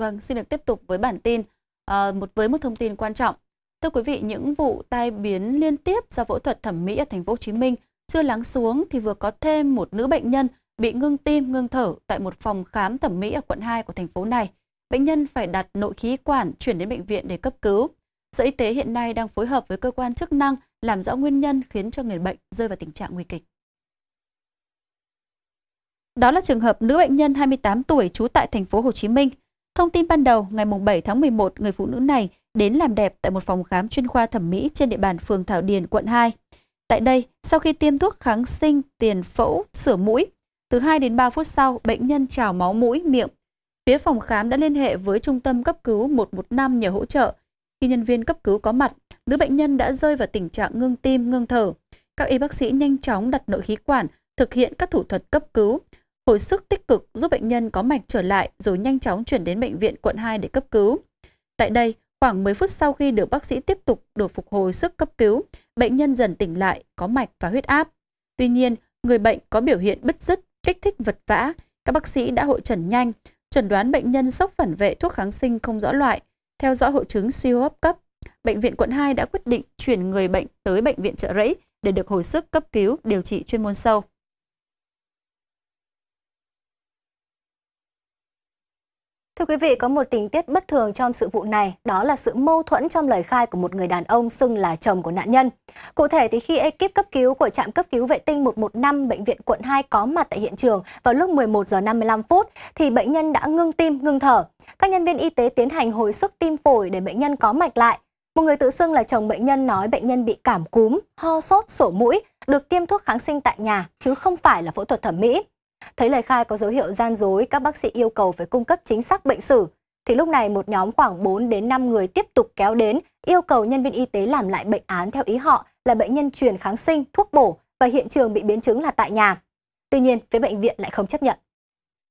Vâng, xin được tiếp tục với bản tin à, một với một thông tin quan trọng. Thưa quý vị, những vụ tai biến liên tiếp do phẫu thuật thẩm mỹ ở thành phố Hồ Chí Minh chưa lắng xuống thì vừa có thêm một nữ bệnh nhân bị ngưng tim, ngưng thở tại một phòng khám thẩm mỹ ở quận 2 của thành phố này. Bệnh nhân phải đặt nội khí quản chuyển đến bệnh viện để cấp cứu. Sở Y tế hiện nay đang phối hợp với cơ quan chức năng làm rõ nguyên nhân khiến cho người bệnh rơi vào tình trạng nguy kịch. Đó là trường hợp nữ bệnh nhân 28 tuổi trú tại thành phố Hồ Chí Minh Thông tin ban đầu, ngày 7 tháng 11, người phụ nữ này đến làm đẹp tại một phòng khám chuyên khoa thẩm mỹ trên địa bàn phường Thảo Điền, quận 2. Tại đây, sau khi tiêm thuốc kháng sinh, tiền phẫu, sửa mũi, từ 2 đến 3 phút sau, bệnh nhân trào máu mũi, miệng. Phía phòng khám đã liên hệ với trung tâm cấp cứu 115 nhờ hỗ trợ. Khi nhân viên cấp cứu có mặt, nữ bệnh nhân đã rơi vào tình trạng ngưng tim, ngưng thở. Các y bác sĩ nhanh chóng đặt nội khí quản, thực hiện các thủ thuật cấp cứu, hồi sức tích cực giúp bệnh nhân có mạch trở lại rồi nhanh chóng chuyển đến bệnh viện quận 2 để cấp cứu. Tại đây, khoảng 10 phút sau khi được bác sĩ tiếp tục được phục hồi sức cấp cứu, bệnh nhân dần tỉnh lại, có mạch và huyết áp. Tuy nhiên, người bệnh có biểu hiện bứt rứt, kích thích vật vã. Các bác sĩ đã hội trần nhanh, chẩn đoán bệnh nhân sốc phản vệ thuốc kháng sinh không rõ loại, theo dõi hội chứng suy hô hấp cấp. Bệnh viện quận 2 đã quyết định chuyển người bệnh tới bệnh viện trợ rẫy để được hồi sức cấp cứu điều trị chuyên môn sâu. Thưa quý vị, có một tình tiết bất thường trong sự vụ này, đó là sự mâu thuẫn trong lời khai của một người đàn ông xưng là chồng của nạn nhân. Cụ thể thì khi ekip cấp cứu của trạm cấp cứu vệ tinh 115 bệnh viện quận 2 có mặt tại hiện trường vào lúc 11 giờ 55 phút thì bệnh nhân đã ngưng tim, ngưng thở. Các nhân viên y tế tiến hành hồi sức tim phổi để bệnh nhân có mạch lại. Một người tự xưng là chồng bệnh nhân nói bệnh nhân bị cảm cúm, ho sốt, sổ mũi, được tiêm thuốc kháng sinh tại nhà chứ không phải là phẫu thuật thẩm mỹ. Thấy lời khai có dấu hiệu gian dối, các bác sĩ yêu cầu phải cung cấp chính xác bệnh sử. Thì lúc này một nhóm khoảng 4 đến 5 người tiếp tục kéo đến, yêu cầu nhân viên y tế làm lại bệnh án theo ý họ là bệnh nhân truyền kháng sinh, thuốc bổ và hiện trường bị biến chứng là tại nhà. Tuy nhiên, phía bệnh viện lại không chấp nhận.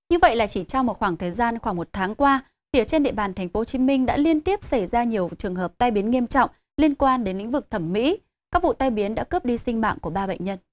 Như vậy là chỉ trong một khoảng thời gian khoảng một tháng qua, thì ở trên địa bàn thành phố Hồ Chí Minh đã liên tiếp xảy ra nhiều trường hợp tai biến nghiêm trọng liên quan đến lĩnh vực thẩm mỹ. Các vụ tai biến đã cướp đi sinh mạng của ba bệnh nhân.